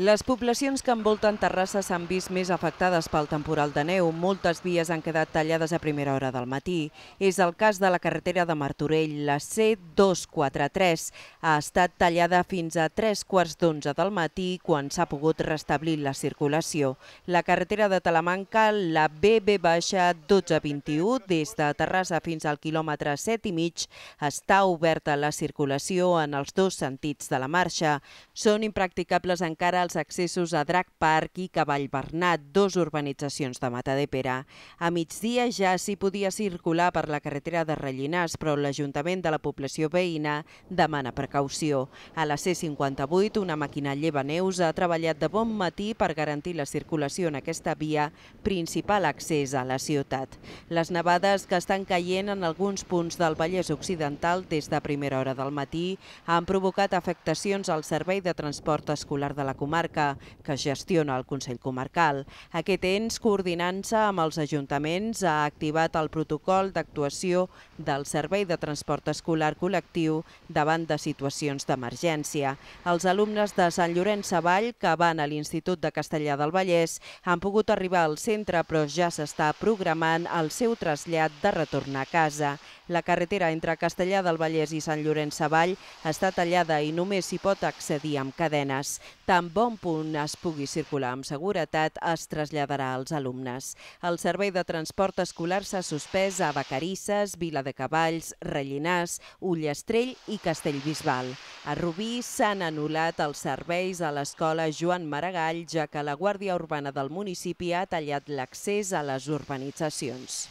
Les poblacions que envolten Terrassa s'han vist més afectades pel temporal de neu. Moltes vies han quedat tallades a primera hora del matí. És el cas de la carretera de Martorell, la C243. Ha estat tallada fins a tres quarts d'onze del matí, quan s'ha pogut restablir la circulació. La carretera de Talamanca, la BB-1221, des de Terrassa fins al quilòmetre 7 i mig, està oberta la circulació en els dos sentits de la marxa. Són impracticables encara als accessos a Drac Park i Cavall Bernat, dos urbanitzacions de Mata de Pera. A migdia ja s'hi podia circular per la carretera de Rellinars, però l'Ajuntament de la població veïna demana precaució. A la C58, una màquina neus ha treballat de bon matí per garantir la circulació en aquesta via, principal accés a la ciutat. Les nevades que estan caient en alguns punts del Vallès Occidental des de primera hora del matí han provocat afectacions al servei de transport escolar de la comunitat comarca que gestiona el Consell Comarcal. Aquest ens, coordinant-se amb els ajuntaments, ha activat el protocol d'actuació del Servei de Transport Escolar Col·lectiu davant de situacions d'emergència. Els alumnes de Sant Llorenç Savall, que van a l'Institut de Castellà del Vallès, han pogut arribar al centre, però ja s'està programant el seu trasllat de retorn a casa. La carretera entre Castellà del Vallès i Sant Llorenç Savall està tallada i només s'hi pot accedir amb cadenes. Tampoc bon punt es pugui circular amb seguretat es traslladarà als alumnes. El servei de transport escolar s'ha suspès a Vacarisses, Vila de Cavalls, Rellinàs, Ullastrell i Castellbisbal. A Rubí s'han anul·lat els serveis a l'escola Joan Maragall, ja que la Guàrdia Urbana del municipi ha tallat l'accés a les urbanitzacions.